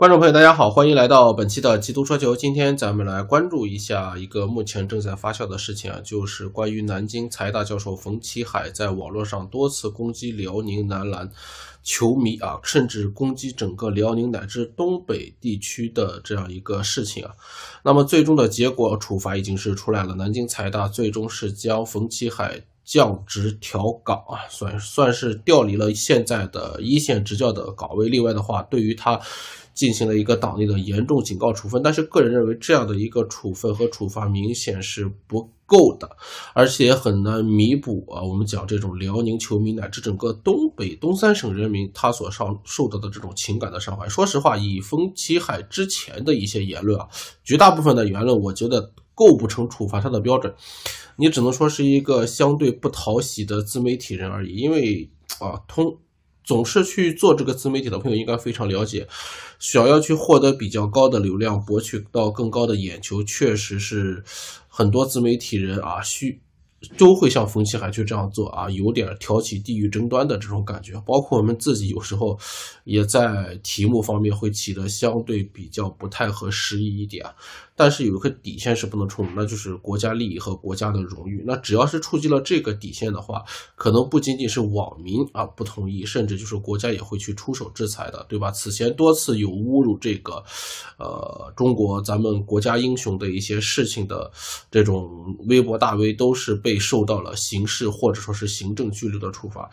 观众朋友，大家好，欢迎来到本期的《极度说球》。今天咱们来关注一下一个目前正在发酵的事情啊，就是关于南京财大教授冯其海在网络上多次攻击辽宁男篮球迷啊，甚至攻击整个辽宁乃至东北地区的这样一个事情啊。那么最终的结果处罚已经是出来了，南京财大最终是将冯其海。降职调岗啊，算算是调离了现在的一线执教的岗位。另外的话，对于他进行了一个党内的严重警告处分。但是个人认为，这样的一个处分和处罚明显是不够的，而且很难弥补啊。我们讲这种辽宁球迷乃至整个东北东三省人民他所上受到的这种情感的伤害。说实话，以风七海之前的一些言论，啊，绝大部分的言论，我觉得构不成处罚他的标准。你只能说是一个相对不讨喜的自媒体人而已，因为啊，通总是去做这个自媒体的朋友应该非常了解，想要去获得比较高的流量，博取到更高的眼球，确实是很多自媒体人啊需。都会像冯起海去这样做啊，有点挑起地域争端的这种感觉。包括我们自己有时候，也在题目方面会起的相对比较不太合时宜一点。但是有一个底线是不能冲，那就是国家利益和国家的荣誉。那只要是触及了这个底线的话，可能不仅仅是网民啊不同意，甚至就是国家也会去出手制裁的，对吧？此前多次有侮辱这个，呃，中国咱们国家英雄的一些事情的这种微博大 V 都是被。被受到了刑事或者说是行政拘留的处罚，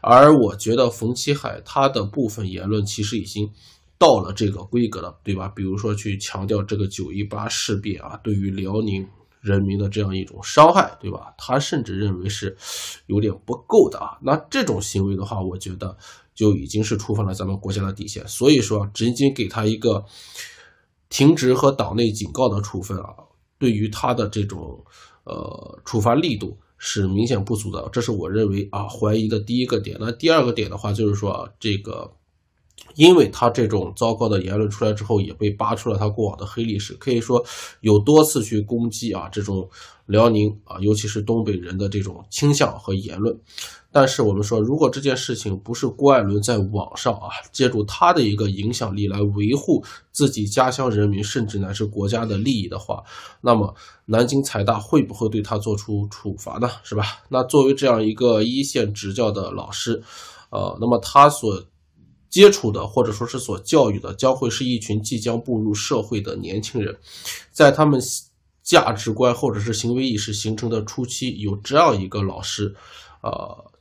而我觉得冯其海他的部分言论其实已经到了这个规格了，对吧？比如说去强调这个九一八事变啊，对于辽宁人民的这样一种伤害，对吧？他甚至认为是有点不够的啊。那这种行为的话，我觉得就已经是触犯了咱们国家的底线，所以说直接给他一个停职和党内警告的处分啊。对于它的这种，呃，处罚力度是明显不足的，这是我认为啊怀疑的第一个点。那第二个点的话，就是说这个。因为他这种糟糕的言论出来之后，也被扒出了他过往的黑历史，可以说有多次去攻击啊这种辽宁啊，尤其是东北人的这种倾向和言论。但是我们说，如果这件事情不是郭艾伦在网上啊，借助他的一个影响力来维护自己家乡人民，甚至乃至国家的利益的话，那么南京财大会不会对他做出处罚呢？是吧？那作为这样一个一线执教的老师，呃，那么他所。接触的或者说是所教育的，将会是一群即将步入社会的年轻人，在他们价值观或者是行为意识形成的初期，有这样一个老师，呃，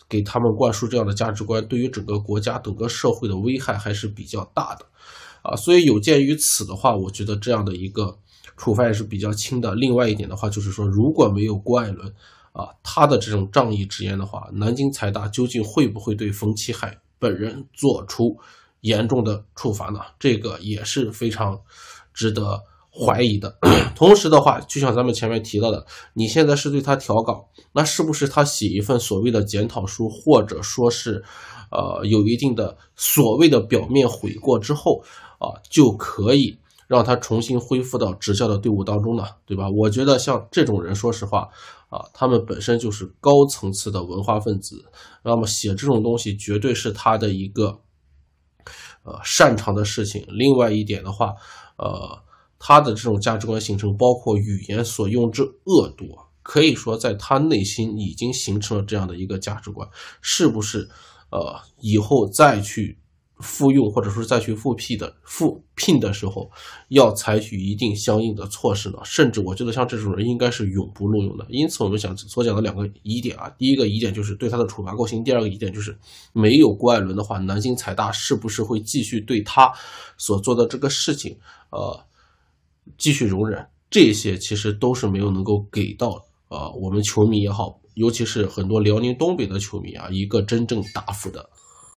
给他们灌输这样的价值观，对于整个国家整个社会的危害还是比较大的，啊，所以有鉴于此的话，我觉得这样的一个处罚也是比较轻的。另外一点的话，就是说如果没有郭艾伦，啊，他的这种仗义直言的话，南京财大究竟会不会对冯其海？本人做出严重的处罚呢？这个也是非常值得怀疑的。同时的话，就像咱们前面提到的，你现在是对他调岗，那是不是他写一份所谓的检讨书，或者说，是呃有一定的所谓的表面悔过之后啊，就可以？让他重新恢复到职教的队伍当中呢，对吧？我觉得像这种人，说实话啊，他们本身就是高层次的文化分子，那么写这种东西绝对是他的一个呃擅长的事情。另外一点的话，呃，他的这种价值观形成，包括语言所用之恶毒，可以说在他内心已经形成了这样的一个价值观，是不是？呃，以后再去。复用或者说再去复聘的复聘的时候，要采取一定相应的措施呢，甚至我觉得像这种人应该是永不录用的。因此，我们想所讲的两个疑点啊，第一个疑点就是对他的处罚构轻，第二个疑点就是没有郭艾伦的话，南京财大是不是会继续对他所做的这个事情，呃，继续容忍？这些其实都是没有能够给到呃我们球迷也好，尤其是很多辽宁东北的球迷啊，一个真正答复的。